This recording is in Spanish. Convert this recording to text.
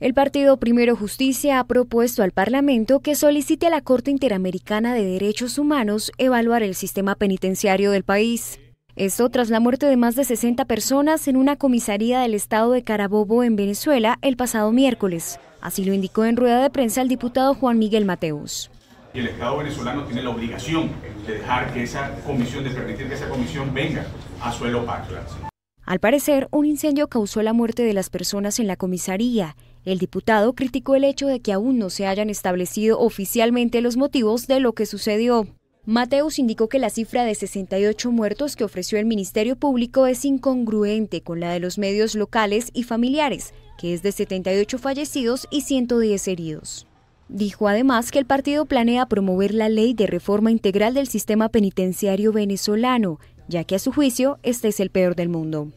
El partido Primero Justicia ha propuesto al Parlamento que solicite a la Corte Interamericana de Derechos Humanos evaluar el sistema penitenciario del país. Esto tras la muerte de más de 60 personas en una comisaría del estado de Carabobo en Venezuela el pasado miércoles. Así lo indicó en rueda de prensa el diputado Juan Miguel Mateus. el Estado venezolano tiene la obligación de dejar que esa comisión, de permitir que esa comisión venga a suelo patrio. Al parecer, un incendio causó la muerte de las personas en la comisaría. El diputado criticó el hecho de que aún no se hayan establecido oficialmente los motivos de lo que sucedió. Mateus indicó que la cifra de 68 muertos que ofreció el Ministerio Público es incongruente con la de los medios locales y familiares, que es de 78 fallecidos y 110 heridos. Dijo además que el partido planea promover la ley de reforma integral del sistema penitenciario venezolano, ya que a su juicio este es el peor del mundo.